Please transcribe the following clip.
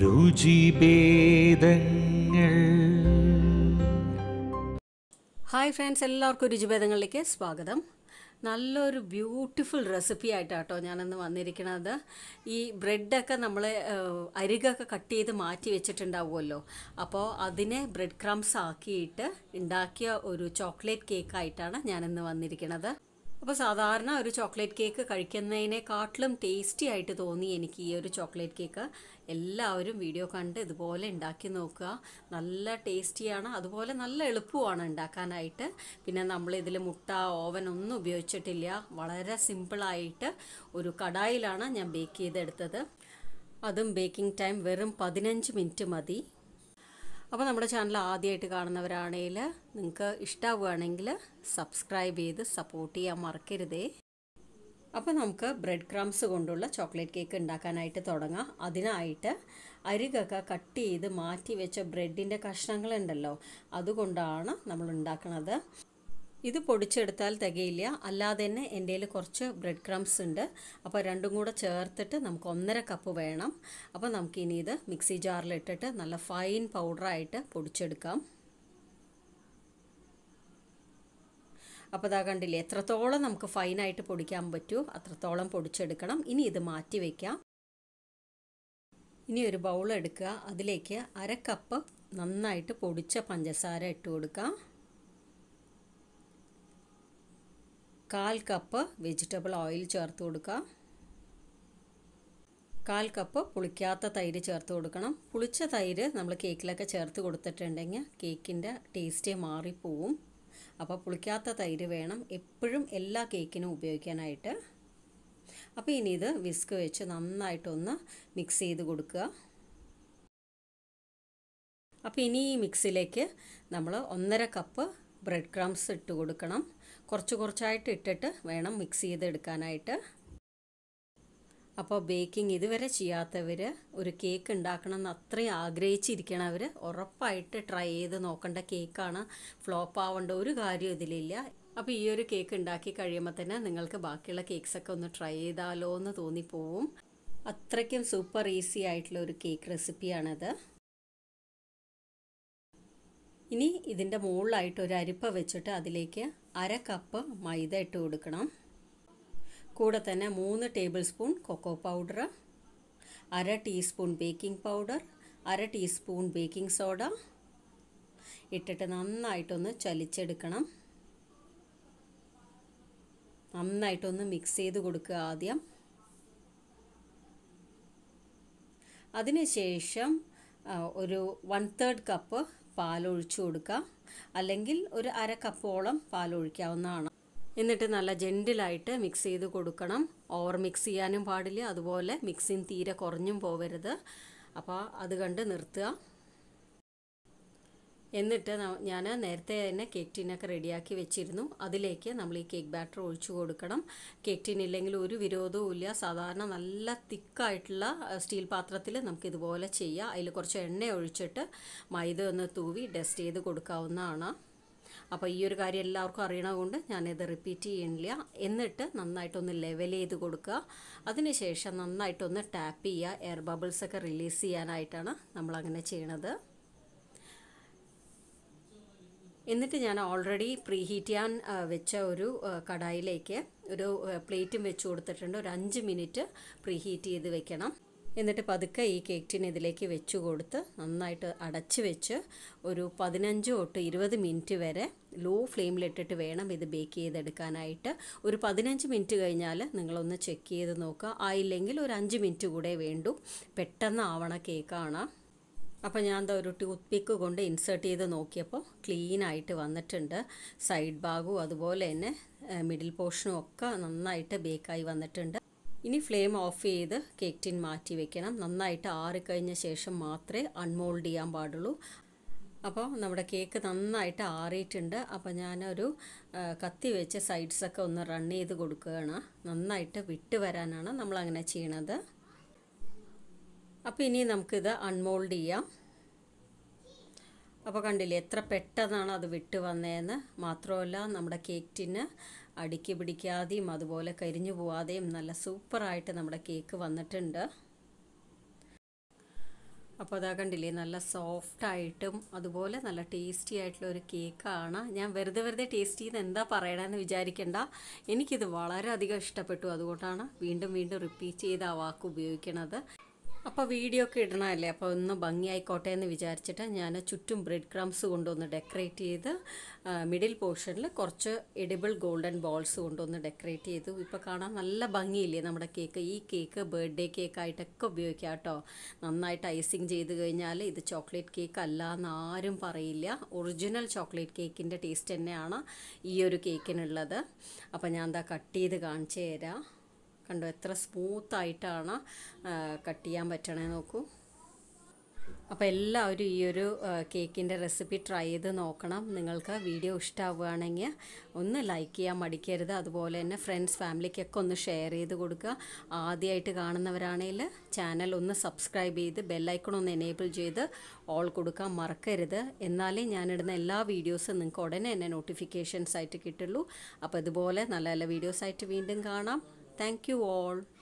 രുചിഭേദങ്ങൾ hi friends എല്ലാവർക്കും രുചിഭേദങ്ങളിലേക്ക് സ്വാഗതം നല്ലൊരു ബ്യൂട്ടിഫുൾ റെസിപ്പി ആയിട്ടാട്ടോ ഞാനന്ന് വന്നിരിക്കുന്നത് ഈ ബ്രെഡൊക്കെ നമ്മൾ അരികൊക്കെ കട്ട് ചെയ്ത് മാറ്റി വെച്ചിട്ടുണ്ടാവുമല്ലോ അപ്പോൾ അതിനെ ബ്രെഡ് ക്രംസ് ആക്കിയിട്ട് ഉണ്ടാക്കിയ ഒരു ചോക്ലേറ്റ് കേക്കായിട്ടാണ് ഞാനിന്ന് വന്നിരിക്കുന്നത് അപ്പോൾ സാധാരണ ഒരു ചോക്ലേറ്റ് കേക്ക് കഴിക്കുന്നതിനെക്കാട്ടിലും ടേസ്റ്റി ആയിട്ട് തോന്നി എനിക്ക് ഈ ഒരു ചോക്ലേറ്റ് കേക്ക് എല്ലാവരും വീഡിയോ കണ്ട് ഇതുപോലെ ഉണ്ടാക്കി നോക്കുക നല്ല ടേസ്റ്റിയാണ് അതുപോലെ നല്ല എളുപ്പമാണ് ഉണ്ടാക്കാനായിട്ട് പിന്നെ നമ്മൾ ഇതിൽ മുട്ട ഓവൻ ഒന്നും ഉപയോഗിച്ചിട്ടില്ല വളരെ സിമ്പിളായിട്ട് ഒരു കടായിലാണ് ഞാൻ ബേക്ക് ചെയ്തെടുത്തത് അതും ബേക്കിംഗ് ടൈം വെറും പതിനഞ്ച് മിനിറ്റ് മതി അപ്പോൾ നമ്മുടെ ചാനൽ ആദ്യമായിട്ട് കാണുന്നവരാണെങ്കിൽ നിങ്ങൾക്ക് ഇഷ്ടമാവുകയാണെങ്കിൽ സബ്സ്ക്രൈബ് ചെയ്ത് സപ്പോർട്ട് ചെയ്യാൻ മറക്കരുതേ അപ്പോൾ നമുക്ക് ബ്രെഡ് ക്രംസ് കൊണ്ടുള്ള ചോക്ലേറ്റ് കേക്ക് ഉണ്ടാക്കാനായിട്ട് തുടങ്ങാം അതിനായിട്ട് അരികൊക്കെ കട്ട് ചെയ്ത് മാറ്റി വെച്ച ബ്രെഡിൻ്റെ കഷ്ണങ്ങളുണ്ടല്ലോ അതുകൊണ്ടാണ് നമ്മൾ ഉണ്ടാക്കുന്നത് ഇത് പൊടിച്ചെടുത്താൽ തികയില്ല അല്ലാതെ തന്നെ എൻ്റെ കുറച്ച് ബ്രെഡ് ക്രംസ് ഉണ്ട് അപ്പോൾ രണ്ടും കൂടെ ചേർത്തിട്ട് നമുക്ക് ഒന്നര കപ്പ് വേണം അപ്പോൾ നമുക്കിനി ഇത് മിക്സി ജാറിലിട്ടിട്ട് നല്ല ഫൈൻ പൗഡറായിട്ട് പൊടിച്ചെടുക്കാം അപ്പോൾ ഇതാ കണ്ടില്ലേ എത്രത്തോളം നമുക്ക് ഫൈനായിട്ട് പൊടിക്കാൻ പറ്റൂ അത്രത്തോളം പൊടിച്ചെടുക്കണം ഇനി ഇത് മാറ്റി വയ്ക്കാം ഇനി ഒരു ബൗൾ എടുക്കുക അതിലേക്ക് അരക്കപ്പ് കപ്പ് നന്നായിട്ട് പൊടിച്ച പഞ്ചസാര ഇട്ട് കൊടുക്കാം കാൽ കപ്പ് വെജിറ്റബിൾ ഓയിൽ ചേർത്ത് കൊടുക്കുക കാൽ കപ്പ് പുളിക്കാത്ത തൈര് ചേർത്ത് കൊടുക്കണം പുളിച്ച തൈര് നമ്മൾ കേക്കിലൊക്കെ ചേർത്ത് കൊടുത്തിട്ടുണ്ടെങ്കിൽ കേക്കിൻ്റെ ടേസ്റ്റേ മാറിപ്പോവും അപ്പോൾ പുളിക്കാത്ത തൈര് വേണം എപ്പോഴും എല്ലാ കേക്കിനും ഉപയോഗിക്കാനായിട്ട് അപ്പോൾ ഇനി ഇത് വിസ്ക് വെച്ച് നന്നായിട്ടൊന്ന് മിക്സ് ചെയ്ത് കൊടുക്കുക അപ്പോൾ ഇനി ഈ മിക്സിലേക്ക് നമ്മൾ ഒന്നര കപ്പ് ബ്രെഡ് ക്രംസ് ഇട്ട് കൊടുക്കണം കുറച്ച് കുറച്ചായിട്ട് ഇട്ടിട്ട് വേണം മിക്സ് ചെയ്തെടുക്കാനായിട്ട് അപ്പോൾ ബേക്കിംഗ് ഇതുവരെ ചെയ്യാത്തവർ ഒരു കേക്ക് ഉണ്ടാക്കണം എന്ന് അത്രയും ആഗ്രഹിച്ചിരിക്കണവർ ഉറപ്പായിട്ട് ട്രൈ ചെയ്ത് നോക്കേണ്ട കേക്കാണ് ഫ്ലോപ്പ് ആവേണ്ട ഒരു കാര്യം ഇതിലില്ല അപ്പോൾ ഈ ഒരു കേക്ക് ഉണ്ടാക്കി കഴിയുമ്പോൾ തന്നെ നിങ്ങൾക്ക് ബാക്കിയുള്ള കേക്ക്സൊക്കെ ഒന്ന് ട്രൈ ചെയ്താലോ എന്ന് തോന്നിപ്പോവും അത്രയ്ക്കും സൂപ്പർ ഈസി ആയിട്ടുള്ള ഒരു കേക്ക് റെസിപ്പിയാണത് ഇനി ഇതിൻ്റെ മുകളിലായിട്ട് ഒരു അരിപ്പ വെച്ചിട്ട് അതിലേക്ക് അര കപ്പ് മൈദ ഇട്ട് കൊടുക്കണം കൂടെ തന്നെ മൂന്ന് ടേബിൾ സ്പൂൺ കൊക്കോ പൗഡർ അര ടീസ്പൂൺ ബേക്കിംഗ് പൗഡർ അര ടീസ്പൂൺ ബേക്കിംഗ് സോഡ ഇട്ടിട്ട് നന്നായിട്ടൊന്ന് ചലിച്ചെടുക്കണം നന്നായിട്ടൊന്ന് മിക്സ് ചെയ്ത് കൊടുക്കുക ആദ്യം അതിനുശേഷം ഒരു വൺ തേർഡ് കപ്പ് പാലൊഴിച്ചു കൊടുക്കാം അല്ലെങ്കിൽ ഒരു അര കപ്പോളം പാലൊഴിക്കാവുന്നതാണ് എന്നിട്ട് നല്ല ജെൻറ്റിലായിട്ട് മിക്സ് ചെയ്ത് കൊടുക്കണം ഓവർ മിക്സ് ചെയ്യാനും പാടില്ല അതുപോലെ മിക്സിങ് തീരെ കുറഞ്ഞും പോവരുത് അപ്പോൾ അത് കണ്ട് നിർത്തുക എന്നിട്ട് ഞാൻ നേരത്തെ തന്നെ കേക്ക് ടീനൊക്കെ റെഡിയാക്കി വെച്ചിരുന്നു അതിലേക്ക് നമ്മൾ ഈ കേക്ക് ബാറ്റർ ഒഴിച്ചു കൊടുക്കണം കേക്ക് ടീൻ ഇല്ലെങ്കിൽ ഒരു വിരോധവും ഇല്ല സാധാരണ നല്ല തിക്കായിട്ടുള്ള സ്റ്റീൽ പാത്രത്തിൽ നമുക്ക് ഇതുപോലെ ചെയ്യാം അതിൽ കുറച്ച് എണ്ണ ഒഴിച്ചിട്ട് മൈദ ഒന്ന് തൂവി ഡസ്റ്റ് ചെയ്ത് കൊടുക്കാവുന്നതാണ് അപ്പോൾ ഈ ഒരു കാര്യം എല്ലാവർക്കും അറിയണതുകൊണ്ട് ഞാനിത് റിപ്പീറ്റ് ചെയ്യണില്ല എന്നിട്ട് നന്നായിട്ടൊന്ന് ലെവൽ ചെയ്ത് കൊടുക്കുക അതിനുശേഷം നന്നായിട്ടൊന്ന് ടാപ്പ് ചെയ്യുക എയർ ബബിൾസൊക്കെ റിലീസ് ചെയ്യാനായിട്ടാണ് നമ്മളങ്ങനെ ചെയ്യണത് എന്നിട്ട് ഞാൻ ഓൾറെഡി പ്രീ ഹീറ്റ് ചെയ്യാൻ വെച്ച ഒരു കടായിലേക്ക് ഒരു പ്ലേറ്റും വെച്ച് കൊടുത്തിട്ടുണ്ട് ഒരു അഞ്ച് മിനിറ്റ് പ്രീ ഹീറ്റ് ചെയ്ത് വെക്കണം എന്നിട്ട് പതുക്കെ ഈ കേക്ക് ടിൻ ഇതിലേക്ക് വെച്ച് കൊടുത്ത് നന്നായിട്ട് അടച്ച് വെച്ച് ഒരു പതിനഞ്ച് തൊട്ട് ഇരുപത് മിനിറ്റ് വരെ ലോ ഫ്ലെയിമിലിട്ടിട്ട് വേണം ഇത് ബേക്ക് ചെയ്തെടുക്കാനായിട്ട് ഒരു പതിനഞ്ച് മിനിറ്റ് കഴിഞ്ഞാൽ നിങ്ങളൊന്ന് ചെക്ക് ചെയ്ത് നോക്കുക ആയില്ലെങ്കിൽ ഒരു അഞ്ച് മിനിറ്റ് കൂടെ വേണ്ടു പെട്ടെന്ന് ആവണ കേക്കാണ് അപ്പോൾ ഞാൻ എന്താ ഒരു ടൂത്ത് പിക്ക് കൊണ്ട് ഇൻസേർട്ട് ചെയ്ത് നോക്കിയപ്പോൾ ക്ലീൻ ആയിട്ട് വന്നിട്ടുണ്ട് സൈഡ് ഭാഗവും അതുപോലെ തന്നെ മിഡിൽ പോർഷനും ഒക്കെ നന്നായിട്ട് ബേക്കായി വന്നിട്ടുണ്ട് ഇനി ഫ്ലെയിം ഓഫ് ചെയ്ത് കേക്ക് ടിൻ മാറ്റി വെക്കണം നന്നായിട്ട് ആറി കഴിഞ്ഞ ശേഷം മാത്രമേ അൺമോൾഡ് ചെയ്യാൻ പാടുള്ളൂ അപ്പോൾ നമ്മുടെ കേക്ക് നന്നായിട്ട് ആറിയിട്ടുണ്ട് അപ്പോൾ ഞാനൊരു കത്തി വെച്ച് സൈഡ്സൊക്കെ ഒന്ന് റൺ ചെയ്ത് കൊടുക്കുകയാണ് നന്നായിട്ട് വിട്ട് വരാനാണ് നമ്മളങ്ങനെ ചെയ്യണത് അപ്പോൾ ഇനി നമുക്കിത് അൺമോൾഡ് ചെയ്യാം അപ്പോൾ കണ്ടില്ലേ എത്ര പെട്ടെന്നാണ് അത് വിട്ട് വന്നതെന്ന് മാത്രമല്ല നമ്മുടെ കേക്ക് ടിന് അടുക്കി പിടിക്കാതെയും അതുപോലെ കരിഞ്ഞു പോവാതെയും നല്ല സൂപ്പറായിട്ട് നമ്മുടെ കേക്ക് വന്നിട്ടുണ്ട് അപ്പോൾ അതാ കണ്ടില്ലേ നല്ല സോഫ്റ്റായിട്ടും അതുപോലെ നല്ല ടേസ്റ്റി ആയിട്ടുള്ള ഒരു കേക്കാണ് ഞാൻ വെറുതെ വെറുതെ ടേസ്റ്റി എന്ന് എന്താ പറയണമെന്ന് വിചാരിക്കേണ്ട എനിക്കിത് വളരെയധികം ഇഷ്ടപ്പെട്ടു അതുകൊണ്ടാണ് വീണ്ടും വീണ്ടും റിപ്പീറ്റ് ചെയ്ത് ആ വാക്ക് ഉപയോഗിക്കണത് അപ്പോൾ വീഡിയോ ഒക്കെ ഇടണമല്ലേ അപ്പോൾ ഒന്ന് ഭംഗിയായിക്കോട്ടെ എന്ന് വിചാരിച്ചിട്ട് ഞാൻ ചുറ്റും ബ്രെഡ് ക്രംസ് കൊണ്ടൊന്ന് ഡെക്കറേറ്റ് ചെയ്ത് മിഡിൽ പോർഷനിൽ കുറച്ച് എഡിബിൾ ഗോൾഡൻ ബോൾസ് കൊണ്ടൊന്ന് ഡെക്കറേറ്റ് ചെയ്തു ഇപ്പൊ കാണാൻ നല്ല ഭംഗിയില്ലേ നമ്മുടെ കേക്ക് ഈ കേക്ക് ബർത്ത്ഡേ ആയിട്ടൊക്കെ ഉപയോഗിക്കാം കേട്ടോ നന്നായിട്ട് ഐസിങ് ചെയ്ത് കഴിഞ്ഞാൽ ഇത് ചോക്ലേറ്റ് കേക്ക് അല്ല എന്ന് ആരും പറയില്ല ഒറിജിനൽ ചോക്ലേറ്റ് കേക്കിന്റെ ടേസ്റ്റ് തന്നെയാണ് ഈ ഒരു കേക്കിനുള്ളത് അപ്പോൾ ഞാൻ എന്താ കട്ട് ചെയ്ത് കാണിച്ചു തരാം കണ്ടോ എത്ര സ്മൂത്തായിട്ടാണ് കട്ട് ചെയ്യാൻ പറ്റണേ നോക്കൂ അപ്പോൾ എല്ലാവരും ഈ ഒരു കേക്കിൻ്റെ റെസിപ്പി ട്രൈ ചെയ്ത് നോക്കണം നിങ്ങൾക്ക് വീഡിയോ ഇഷ്ടമാവുകയാണെങ്കിൽ ഒന്ന് ലൈക്ക് ചെയ്യാൻ മടിക്കരുത് അതുപോലെ തന്നെ ഫ്രണ്ട്സ് ഫാമിലിക്കൊക്കെ ഒന്ന് ഷെയർ ചെയ്ത് കൊടുക്കുക ആദ്യമായിട്ട് കാണുന്നവരാണെങ്കിൽ ചാനൽ ഒന്ന് സബ്സ്ക്രൈബ് ചെയ്ത് ബെല്ലൈക്കൺ ഒന്ന് എനേബിൾ ചെയ്ത് ഓൾ കൊടുക്കാൻ മറക്കരുത് എന്നാലേ ഞാനിടുന്ന എല്ലാ വീഡിയോസും നിങ്ങൾക്ക് ഉടനെ തന്നെ നോട്ടിഫിക്കേഷൻസ് ആയിട്ട് കിട്ടുള്ളൂ അപ്പോൾ ഇതുപോലെ നല്ല നല്ല വീഡിയോസായിട്ട് വീണ്ടും കാണാം Thank you all.